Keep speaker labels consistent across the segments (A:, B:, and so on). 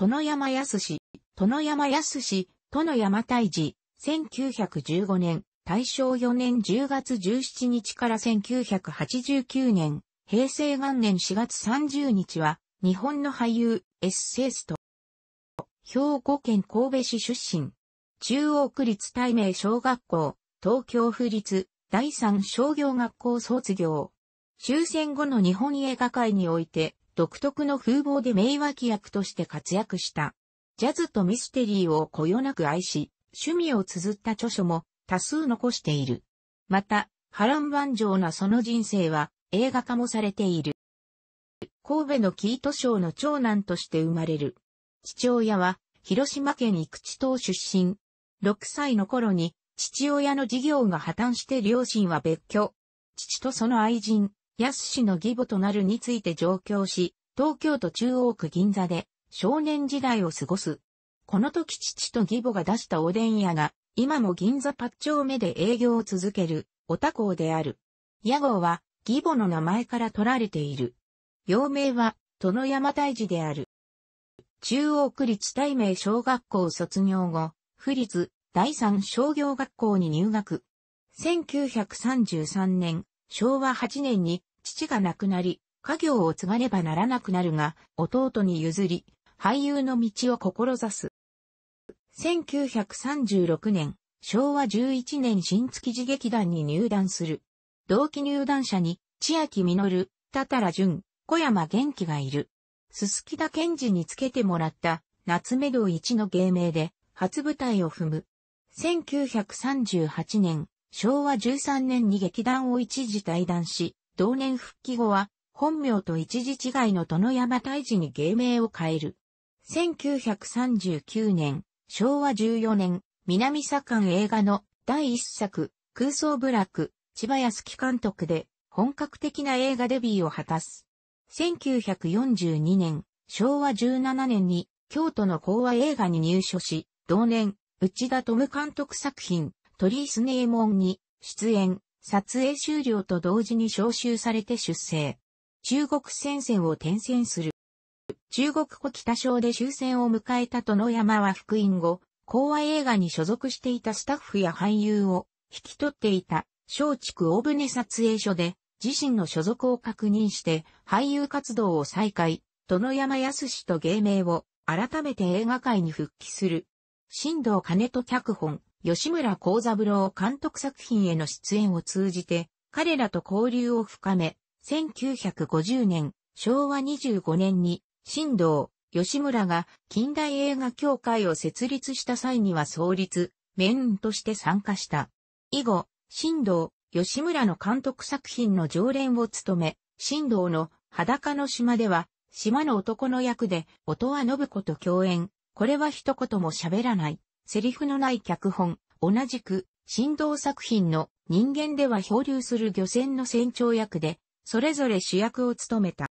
A: 殿山康氏、殿山康氏、殿山大治、1915年、大正4年10月17日から1989年、平成元年4月30日は、日本の俳優、エッセイスト。兵庫県神戸市出身。中央区立大名小学校、東京府立第三商業学校卒業。終戦後の日本映画界において、独特の風貌で名脇役として活躍した。ジャズとミステリーをこよなく愛し、趣味を綴った著書も多数残している。また、波乱万丈なその人生は映画化もされている。神戸のキート賞の長男として生まれる。父親は広島県生地島出身。6歳の頃に父親の事業が破綻して両親は別居。父とその愛人、安氏の義母となるについて上京し、東京都中央区銀座で少年時代を過ごす。この時父と義母が出したおでん屋が、今も銀座八丁目で営業を続ける、おたこうである。屋号は、義母の名前から取られている。幼名は、殿山大寺である。中央区立大名小学校卒業後、府立第三商業学校に入学。1933年、昭和8年に父が亡くなり、家業を継がねばならなくなるが、弟に譲り、俳優の道を志す。1936年、昭和11年新築寺劇団に入団する。同期入団者に、千秋実、たたら淳、小山元気がいる。すすきだ賢治につけてもらった、夏目堂一の芸名で、初舞台を踏む。1938年、昭和13年に劇団を一時退団し、同年復帰後は、本名と一時違いの殿山大治に芸名を変える。1939年、昭和14年、南左官映画の第一作、空想部落、千葉康樹監督で、本格的な映画デビューを果たす。1942年、昭和17年に、京都の講和映画に入所し、同年、内田智監督作品、鳥居スネーモンに、出演、撮影終了と同時に招集されて出生。中国戦線を転戦する。中国古北省で終戦を迎えた殿山は復員後、講和映画に所属していたスタッフや俳優を引き取っていた松竹大船撮影所で自身の所属を確認して俳優活動を再開、殿山康と芸名を改めて映画界に復帰する。新藤金と脚本、吉村幸三郎監督作品への出演を通じて、彼らと交流を深め、1950年、昭和25年に、新道、吉村が近代映画協会を設立した際には創立、メインとして参加した。以後、新道、吉村の監督作品の常連を務め、新道の裸の島では、島の男の役で、音は信子と共演。これは一言も喋らない。セリフのない脚本。同じく、新道作品の人間では漂流する漁船の船長役で、それぞれ主役を務めた。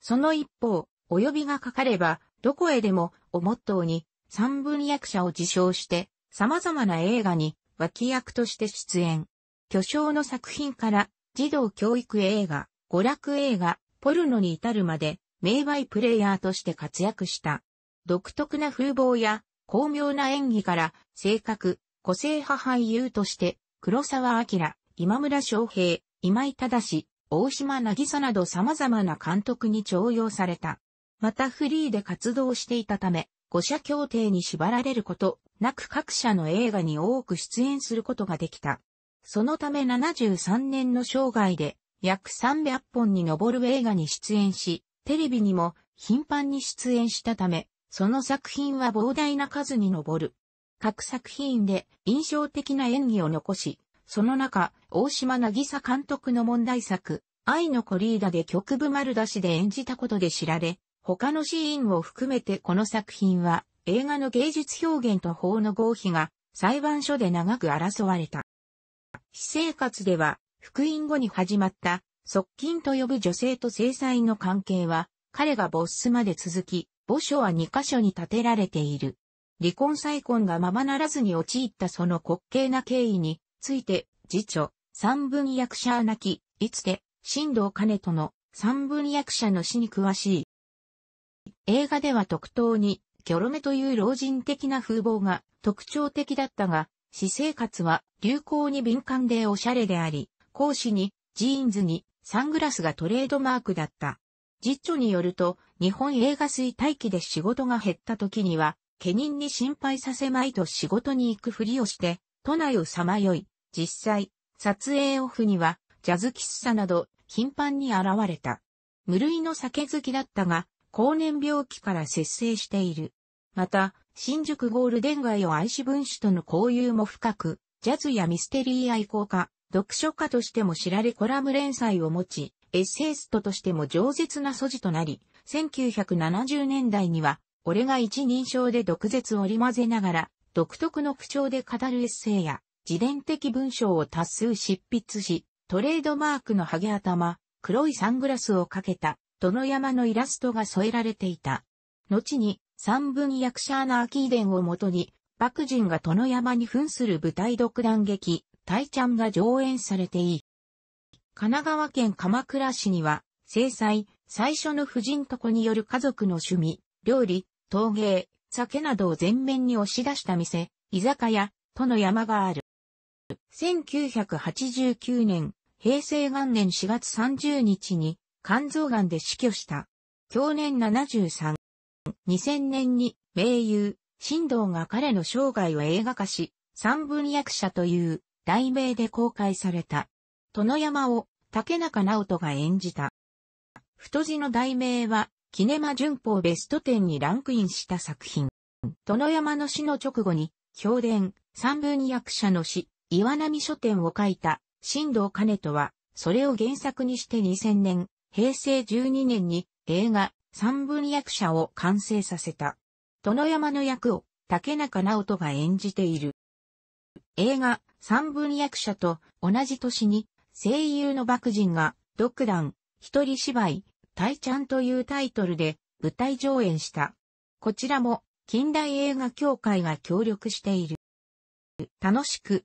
A: その一方、お呼びがかかれば、どこへでも、をモットーに、三分役者を自称して、様々な映画に、脇役として出演。巨匠の作品から、児童教育映画、娯楽映画、ポルノに至るまで、名バイプレイヤーとして活躍した。独特な風貌や、巧妙な演技から、性格、個性派俳優として、黒沢明、今村昌平、今井正、大島渚など様々な監督に重用された。またフリーで活動していたため、五社協定に縛られることなく各社の映画に多く出演することができた。そのため73年の生涯で約300本に上る映画に出演し、テレビにも頻繁に出演したため、その作品は膨大な数に上る。各作品で印象的な演技を残し、その中、大島渚監督の問題作、愛のコリーダで局部丸出しで演じたことで知られ、他のシーンを含めてこの作品は映画の芸術表現と法の合否が裁判所で長く争われた。私生活では復員後に始まった側近と呼ぶ女性と制裁の関係は彼がボッスまで続き、墓所は2カ所に建てられている。離婚再婚がままならずに陥ったその滑稽な経緯について、次女、三分役者なき、いつて、新藤兼との三分役者の死に詳しい。映画では特等に、ギョロメという老人的な風貌が特徴的だったが、私生活は流行に敏感でおしゃれであり、講師に、ジーンズに、サングラスがトレードマークだった。実著によると、日本映画水大気で仕事が減った時には、家人に心配させまいと仕事に行くふりをして、都内をさまよい、実際、撮影オフには、ジャズ喫茶など、頻繁に現れた。無類の酒好きだったが、高年病気から節制している。また、新宿ゴールデン街を愛し分子との交友も深く、ジャズやミステリー愛好家、読書家としても知られコラム連載を持ち、エッセイストとしても饒舌な素地となり、1970年代には、俺が一人称で毒舌を織り交ぜながら、独特の口調で語るエッセイや、自伝的文章を多数執筆し、トレードマークのハゲ頭、黒いサングラスをかけた、殿山のイラストが添えられていた。後に、三文役者アナーキー伝をもとに、幕人が殿山に扮する舞台独断劇、大ちゃんが上演されていい。神奈川県鎌倉市には、制裁、最初の婦人とこによる家族の趣味、料理、陶芸、酒などを全面に押し出した店、居酒屋、との山がある。1989年、平成元年4月30日に肝臓癌で死去した。去年73。2000年に名優、新道が彼の生涯を映画化し、三分役者という題名で公開された。殿山を竹中直人が演じた。太字の題名は、キネマ旬報ベスト10にランクインした作品。殿山の死の直後に、評伝、三分役者の死、岩波書店を書いた、新藤兼人は、それを原作にして2000年、平成12年に映画、三分役者を完成させた。殿山の役を竹中直人が演じている。映画、三分役者と同じ年に声優の幕人が独断、一人芝居、大ちゃんというタイトルで舞台上演した。こちらも近代映画協会が協力している。楽しく